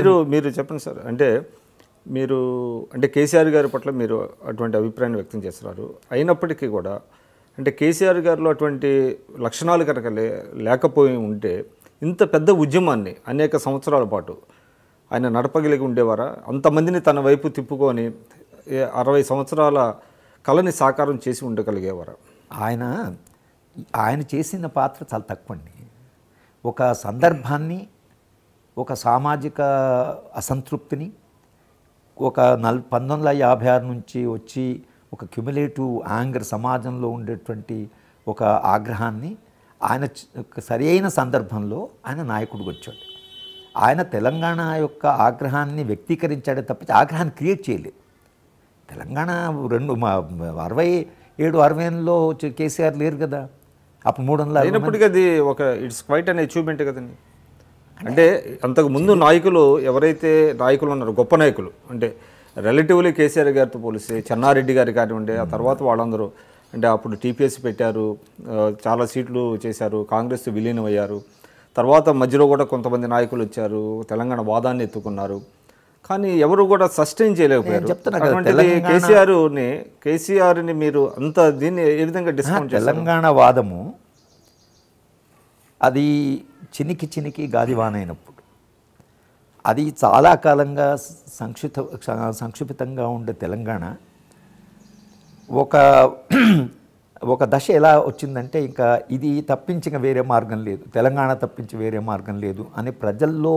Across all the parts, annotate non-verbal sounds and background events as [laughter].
మీరు మీరు చెప్పండి సార్ అంటే మీరు అంటే కేసీఆర్ గారి పట్ల మీరు అటువంటి అభిప్రాయాన్ని వ్యక్తం చేస్తున్నారు అయినప్పటికీ కూడా అంటే కేసీఆర్ గారిలో అటువంటి లక్షణాలు కనుక లేకపోయి ఉంటే ఇంత పెద్ద ఉద్యమాన్ని అనేక సంవత్సరాల పాటు ఆయన నడపగలిగి ఉండేవారా అంతమందిని తన వైపు తిప్పుకొని అరవై సంవత్సరాల కళని సాకారం చేసి ఉండగలిగేవారా ఆయన ఆయన చేసిన పాత్ర చాలా తక్కువ ఒక సందర్భాన్ని ఒక సామాజిక అసంతృప్తిని ఒక నల్ పంతొమ్మిది వందల యాభై ఆరు నుంచి వచ్చి ఒక క్యుములేటివ్ యాంగర్ సమాజంలో ఉండేటువంటి ఒక ఆగ్రహాన్ని ఆయన సరైన సందర్భంలో ఆయన నాయకుడికి వచ్చాడు ఆయన తెలంగాణ యొక్క ఆగ్రహాన్ని వ్యక్తీకరించాడే తప్ప ఆగ్రహాన్ని క్రియేట్ చేయలేదు తెలంగాణ రెండు మా అరవై ఏడు అరవై ఎనిమిదిలో కేసీఆర్ లేరు కదా అప్పుడు మూడు వందల ఒక ఇట్స్ క్వైట్ అన్ అచీవ్మెంట్ కదండి అంటే అంతకు ముందు నాయకులు ఎవరైతే నాయకులు ఉన్నారో గొప్ప నాయకులు అంటే రిలేటివ్లీ కేసీఆర్ గారితో పోలిస్తే చెన్నారెడ్డి గారు కానివ్వండి ఆ తర్వాత వాళ్ళందరూ అంటే అప్పుడు టీపీఎస్ పెట్టారు చాలా సీట్లు చేశారు కాంగ్రెస్ విలీనం అయ్యారు తర్వాత మధ్యలో కూడా కొంతమంది నాయకులు వచ్చారు తెలంగాణ వాదాన్ని ఎత్తుకున్నారు కానీ ఎవరు కూడా సస్టైన్ చేయలేకపోయారు కేసీఆర్ని కేసీఆర్ని మీరు అంత దీన్ని ఏ విధంగా డిస్కౌంట్ తెలంగాణ వాదము అది చినికి చినికి గాదివానైనప్పుడు అది చాలా కాలంగా సంక్షిప్త సంక్షిప్తంగా ఉండే తెలంగాణ ఒక ఒక దశ ఎలా వచ్చిందంటే ఇంకా ఇది తప్పించిన వేరే మార్గం లేదు తెలంగాణ తప్పించి వేరే మార్గం లేదు అని ప్రజల్లో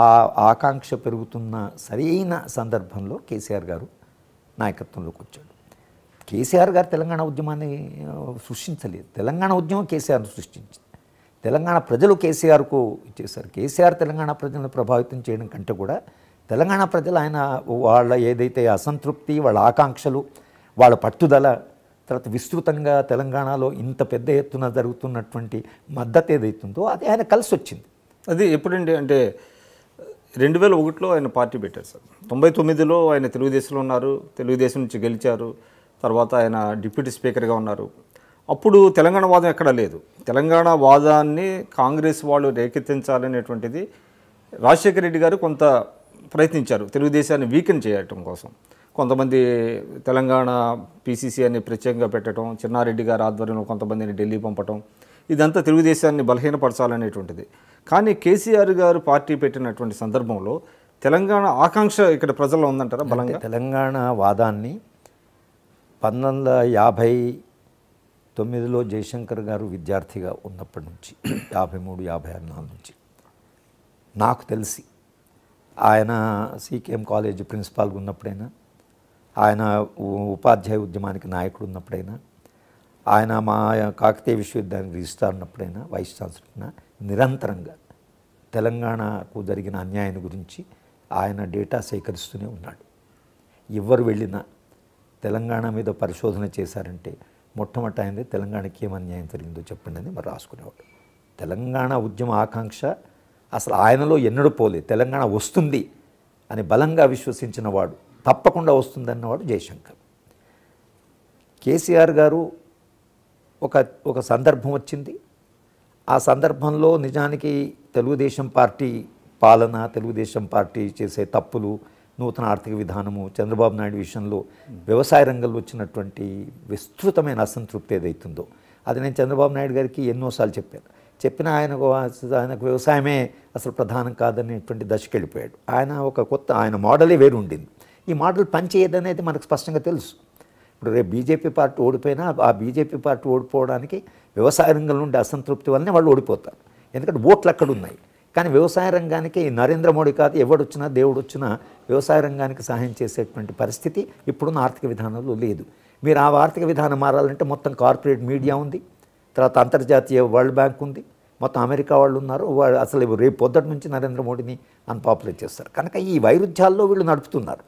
ఆ ఆకాంక్ష పెరుగుతున్న సరైన సందర్భంలో కేసీఆర్ గారు నాయకత్వంలోకి వచ్చాడు కేసీఆర్ గారు తెలంగాణ ఉద్యమాన్ని సృష్టించలేదు తెలంగాణ ఉద్యమం కేసీఆర్ను సృష్టించింది తెలంగాణ ప్రజలు కేసీఆర్కు ఇచ్చేశారు కేసీఆర్ తెలంగాణ ప్రజలను ప్రభావితం చేయడం కంటే కూడా తెలంగాణ ప్రజలు ఆయన వాళ్ళ ఏదైతే అసంతృప్తి వాళ్ళ ఆకాంక్షలు వాళ్ళ పట్టుదల తర్వాత విస్తృతంగా తెలంగాణలో ఇంత పెద్ద ఎత్తున జరుగుతున్నటువంటి మద్దతు ఏదైతుందో అది ఆయన కలిసి వచ్చింది అది ఎప్పుడండి అంటే రెండు వేల ఒకటిలో ఆయన పార్టీ పెట్టారు సార్ తొంభై తొమ్మిదిలో ఆయన తెలుగుదేశంలో ఉన్నారు తెలుగుదేశం నుంచి గెలిచారు తర్వాత ఆయన డిప్యూటీ స్పీకర్గా ఉన్నారు అప్పుడు తెలంగాణ వాదం ఎక్కడ లేదు తెలంగాణ వాదాన్ని కాంగ్రెస్ వాళ్ళు రేకెత్తించాలనేటువంటిది రాజశేఖర రెడ్డి గారు కొంత ప్రయత్నించారు తెలుగుదేశాన్ని వీకెన్ చేయటం కోసం కొంతమంది తెలంగాణ పీసీసీ అని ప్రత్యేకంగా పెట్టడం చిన్నారెడ్డి గారి ఆధ్వర్యంలో కొంతమందిని ఢిల్లీ పంపటం ఇదంతా తెలుగుదేశాన్ని బలహీనపరచాలనేటువంటిది కానీ కేసీఆర్ గారు పార్టీ పెట్టినటువంటి సందర్భంలో తెలంగాణ ఆకాంక్ష ఇక్కడ ప్రజల్లో ఉందంటారా బలంగా తెలంగాణ వాదాన్ని పంతొమ్మిది యాభై తొమ్మిదిలో జయశంకర్ గారు విద్యార్థిగా ఉన్నప్పటి నుంచి యాభై మూడు యాభై నాలుగు నుంచి నాకు తెలిసి ఆయన సీకేఎం కాలేజ్ ప్రిన్సిపాల్గా ఉన్నప్పుడైనా ఆయన ఉపాధ్యాయ ఉద్యమానికి నాయకుడు ఉన్నప్పుడైనా ఆయన మా కాకతీయ విశ్వవిద్యాలయం రిజిస్ట్రార్ ఉన్నప్పుడైనా వైస్ ఛాన్సలర్నా నిరంతరంగా తెలంగాణకు జరిగిన అన్యాయం గురించి ఆయన డేటా సేకరిస్తూనే ఉన్నాడు ఎవరు వెళ్ళినా తెలంగాణ మీద పరిశోధన చేశారంటే మొట్టమొదటి ఆయనది తెలంగాణకి ఏం అన్యాయం జరిగిందో చెప్పండి అని మరి రాసుకునేవాడు తెలంగాణ ఉద్యమ ఆకాంక్ష అసలు ఆయనలో ఎన్నడూ పోలే తెలంగాణ వస్తుంది అని బలంగా విశ్వసించిన వాడు తప్పకుండా అన్నవాడు జయశంకర్ కేసీఆర్ గారు ఒక ఒక సందర్భం వచ్చింది ఆ సందర్భంలో నిజానికి తెలుగుదేశం పార్టీ పాలన తెలుగుదేశం పార్టీ చేసే తప్పులు నూతన ఆర్థిక విధానము చంద్రబాబు నాయుడు విషయంలో వ్యవసాయ రంగంలో వచ్చినటువంటి విస్తృతమైన అసంతృప్తి ఏదైతుందో అది నేను చంద్రబాబు నాయుడు గారికి ఎన్నోసార్లు చెప్పాను చెప్పిన ఆయనకు ఆయనకు వ్యవసాయమే అసలు ప్రధానం కాదనేటువంటి దశకు వెళ్ళిపోయాడు ఆయన ఒక కొత్త ఆయన మోడలే వేరు ఉండింది ఈ మోడల్ పనిచేయదనేది మనకు స్పష్టంగా తెలుసు ఇప్పుడు రేపు బీజేపీ పార్టీ ఓడిపోయినా ఆ బీజేపీ పార్టీ ఓడిపోవడానికి వ్యవసాయ రంగంలో ఉండే అసంతృప్తి వల్లనే వాళ్ళు ఓడిపోతారు ఎందుకంటే ఓట్లు అక్కడ ఉన్నాయి కానీ వ్యవసాయ రంగానికి ఈ నరేంద్ర మోడీ కాదు ఎవడు వచ్చినా దేవుడు వచ్చినా వ్యవసాయ రంగానికి సహాయం చేసేటువంటి పరిస్థితి ఇప్పుడున్న ఆర్థిక విధానంలో లేదు మీరు ఆ ఆర్థిక విధానం మారాలంటే మొత్తం కార్పొరేట్ మీడియా ఉంది తర్వాత అంతర్జాతీయ వరల్డ్ బ్యాంక్ ఉంది మొత్తం అమెరికా వాళ్ళు ఉన్నారు వాళ్ళు అసలు రేపు పొద్దుటి నుంచి నరేంద్ర మోడీని అన్పాపులేట్ చేస్తారు కనుక ఈ వైరుధ్యాల్లో వీళ్ళు నడుపుతున్నారు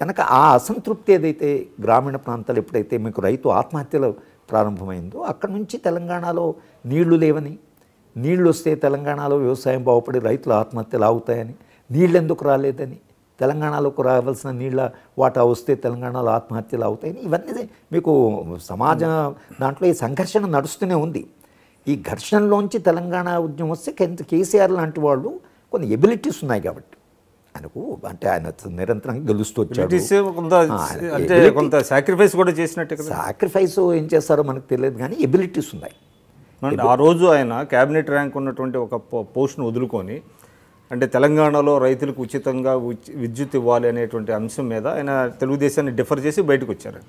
కనుక ఆ అసంతృప్తి ఏదైతే గ్రామీణ ప్రాంతాలు ఎప్పుడైతే మీకు రైతు ఆత్మహత్యలు ప్రారంభమైందో అక్కడి నుంచి తెలంగాణలో నీళ్లు లేవని నీళ్ళు వస్తే తెలంగాణలో వ్యవసాయం బాగుపడి రైతుల ఆత్మహత్యలు ఆగుతాయని నీళ్ళు ఎందుకు రాలేదని తెలంగాణలోకి రావాల్సిన నీళ్ళ వాటా వస్తే తెలంగాణలో ఆత్మహత్యలు అవుతాయని ఇవన్నీ మీకు సమాజ దాంట్లో ఈ సంఘర్షణ నడుస్తూనే ఉంది ఈ ఘర్షణలోంచి తెలంగాణ ఉద్యమం వస్తే కేసీఆర్ లాంటి వాళ్ళు కొన్ని ఎబిలిటీస్ ఉన్నాయి కాబట్టి ఆయనకు అంటే ఆయన నిరంతరం గెలుస్తూ వచ్చాడు సాక్రిఫైస్ కూడా చేసినట్టు సాక్రిఫైస్ ఏం చేస్తారో మనకు తెలియదు కానీ ఎబిలిటీస్ ఉన్నాయి ఆ రోజు ఆయన క్యాబినెట్ ర్యాంక్ ఉన్నటువంటి ఒక పోస్ట్ను వదులుకొని అంటే తెలంగాణలో రైతులకు ఉచితంగా విద్యుత్ ఇవ్వాలి అనేటువంటి అంశం మీద ఆయన తెలుగుదేశాన్ని డిఫర్ చేసి బయటకు వచ్చారు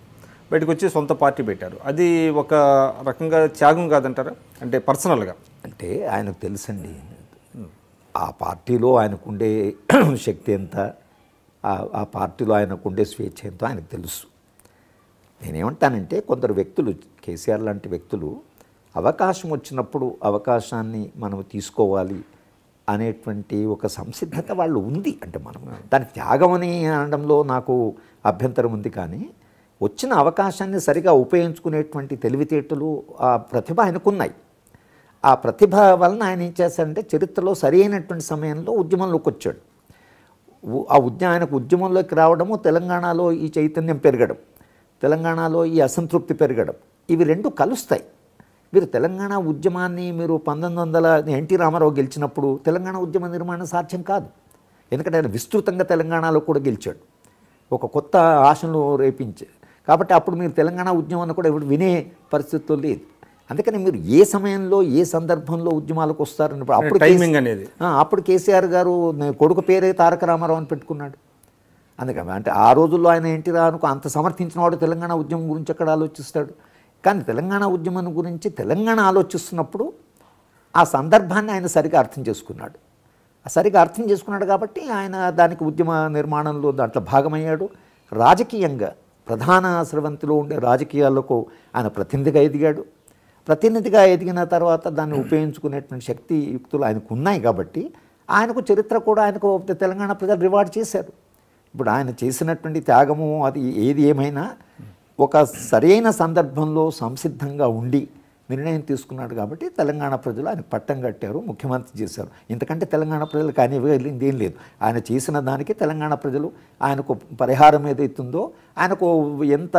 బయటకు వచ్చి సొంత పార్టీ పెట్టారు అది ఒక రకంగా త్యాగం కాదంటారా అంటే పర్సనల్గా అంటే ఆయనకు తెలుసండి ఆ పార్టీలో ఆయనకుండే [clears throat] శక్తి ఎంత ఆ పార్టీలో ఆయనకుండే స్వేచ్ఛ ఎంతో ఆయనకు తెలుసు నేనేమంటానంటే కొందరు వ్యక్తులు కేసీఆర్ లాంటి వ్యక్తులు అవకాశం వచ్చినప్పుడు అవకాశాన్ని మనం తీసుకోవాలి అనేటువంటి ఒక సంసిద్ధత వాళ్ళు ఉంది అంటే మనం దాని త్యాగం అని అనడంలో నాకు అభ్యంతరం ఉంది కానీ వచ్చిన అవకాశాన్ని సరిగా ఉపయోగించుకునేటువంటి తెలివితేటలు ఆ ప్రతిభ ఆయనకున్నాయి ఆ ప్రతిభ వలన ఆయన ఏం చేశారంటే చరిత్రలో సరైనటువంటి సమయంలో ఉద్యమంలోకి వచ్చాడు ఆ ఉద్యమ ఆయనకు ఉద్యమంలోకి రావడము తెలంగాణలో ఈ చైతన్యం పెరగడం తెలంగాణలో ఈ అసంతృప్తి పెరగడం ఇవి రెండు కలుస్తాయి మీరు తెలంగాణ ఉద్యమాన్ని మీరు పంతొమ్మిది వందల ఎన్టీ రామారావు గెలిచినప్పుడు తెలంగాణ ఉద్యమ నిర్మాణం సాధ్యం కాదు ఎందుకంటే ఆయన విస్తృతంగా తెలంగాణలో కూడా గెలిచాడు ఒక కొత్త ఆశను రేపించే కాబట్టి అప్పుడు మీరు తెలంగాణ ఉద్యమాన్ని కూడా ఇప్పుడు వినే పరిస్థితుల్లో లేదు అందుకని మీరు ఏ సమయంలో ఏ సందర్భంలో ఉద్యమాలకు వస్తారని అప్పుడు టైమింగ్ అనేది అప్పుడు కేసీఆర్ గారు కొడుకు పేరే తారక రామారావు అని పెట్టుకున్నాడు అందుకని అంటే ఆ రోజుల్లో ఆయన ఎన్టీ రానుకు అంత సమర్థించిన వాడు తెలంగాణ ఉద్యమం గురించి ఎక్కడ ఆలోచిస్తాడు కానీ తెలంగాణ ఉద్యమం గురించి తెలంగాణ ఆలోచిస్తున్నప్పుడు ఆ సందర్భాన్ని ఆయన సరిగా అర్థం చేసుకున్నాడు సరిగా అర్థం చేసుకున్నాడు కాబట్టి ఆయన దానికి ఉద్యమ నిర్మాణంలో దాంట్లో భాగమయ్యాడు రాజకీయంగా ప్రధాన స్రవంతిలో ఉండే రాజకీయాలకు ఆయన ప్రతినిధిగా ఎదిగాడు ప్రతినిధిగా ఎదిగిన తర్వాత దాన్ని ఉపయోగించుకునేటువంటి శక్తి యుక్తులు ఆయనకు ఉన్నాయి కాబట్టి ఆయనకు చరిత్ర కూడా ఆయనకు తెలంగాణ ప్రజలు రివార్డ్ చేశారు ఇప్పుడు ఆయన చేసినటువంటి త్యాగము అది ఏది ఏమైనా ఒక సరైన సందర్భంలో సంసిద్ధంగా ఉండి నిర్ణయం తీసుకున్నాడు కాబట్టి తెలంగాణ ప్రజలు ఆయన పట్టం కట్టారు ముఖ్యమంత్రి చేశారు ఇంతకంటే తెలంగాణ ప్రజలకు కానీ వెళ్ళింది ఏం లేదు ఆయన చేసిన దానికి తెలంగాణ ప్రజలు ఆయనకు పరిహారం ఏదైతుందో ఆయనకు ఎంత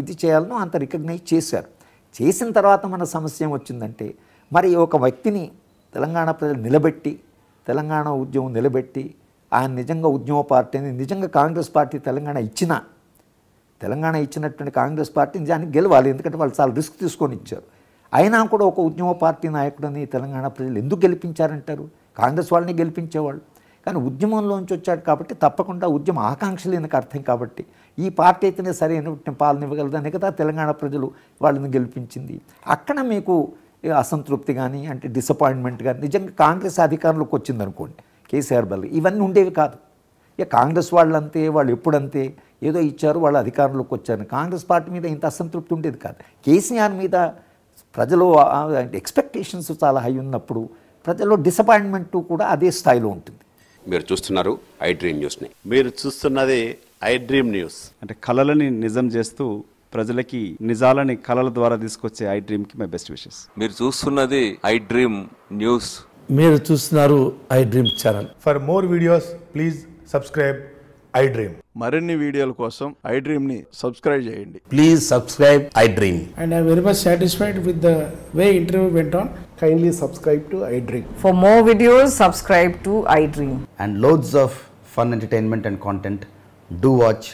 ఇది చేయాలనో అంత రికగ్నైజ్ చేశారు చేసిన తర్వాత మన సమస్య వచ్చిందంటే మరి ఒక వ్యక్తిని తెలంగాణ ప్రజలు నిలబెట్టి తెలంగాణ ఉద్యమం నిలబెట్టి ఆయన నిజంగా ఉద్యమ పార్టీని నిజంగా కాంగ్రెస్ పార్టీ తెలంగాణ ఇచ్చినా తెలంగాణ ఇచ్చినటువంటి కాంగ్రెస్ పార్టీ నిజానికి గెలవాలి ఎందుకంటే వాళ్ళు చాలా రిస్క్ తీసుకొని ఇచ్చారు అయినా కూడా ఒక ఉద్యమ పార్టీ నాయకుడని తెలంగాణ ప్రజలు ఎందుకు గెలిపించారంటారు కాంగ్రెస్ వాళ్ళని గెలిపించేవాళ్ళు కానీ ఉద్యమంలోంచి వచ్చాడు కాబట్టి తప్పకుండా ఉద్యమ ఆకాంక్షలు లేనికి అర్థం కాబట్టి ఈ పార్టీ అయితేనే సరైన పాలన ఇవ్వగలదని కదా తెలంగాణ ప్రజలు వాళ్ళని గెలిపించింది అక్కడ మీకు అసంతృప్తి కానీ అంటే డిసప్పాయింట్మెంట్ కానీ నిజంగా కాంగ్రెస్ అధికారంలోకి వచ్చిందనుకోండి కేసీఆర్ బల్ ఇవన్నీ ఉండేవి కాదు ఇక కాంగ్రెస్ వాళ్ళంతే వాళ్ళు ఎప్పుడంతే ఏదో ఇచ్చారు వాళ్ళు అధికారంలోకి వచ్చారు కాంగ్రెస్ పార్టీ మీద ఇంత అసంతృప్తి ఉండేది కాదు కేసీఆర్ మీద ప్రజలు ఎక్స్పెక్టేషన్స్ చాలా హై ఉన్నప్పుడు ప్రజల్లో డిసపాయింట్మెంట్ కూడా అదే స్థాయిలో ఉంటుంది మీరు చూస్తున్నారు ఐ డ్రీమ్ న్యూస్ని మీరు చూస్తున్నది ఐ డ్రీమ్ న్యూస్ అంటే కళలని నిజం చేస్తూ ప్రజలకి నిజాలని కళల ద్వారా తీసుకొచ్చే ఐ డ్రీమ్ కి మై బెస్ట్ విషెస్ మీరు చూస్తున్నది ఐ డ్రీమ్ న్యూస్ మీరు చూస్తున్నారు I dream channel for more videos please subscribe I dream మరిన్ని వీడియోల కోసం ఐ డ్రీమ్ ని సబ్స్క్రైబ్ చేయండి please subscribe I dream and I very much satisfied with the way interview went on kindly subscribe to I dream for more videos subscribe to I dream and loads of fun entertainment and content do watch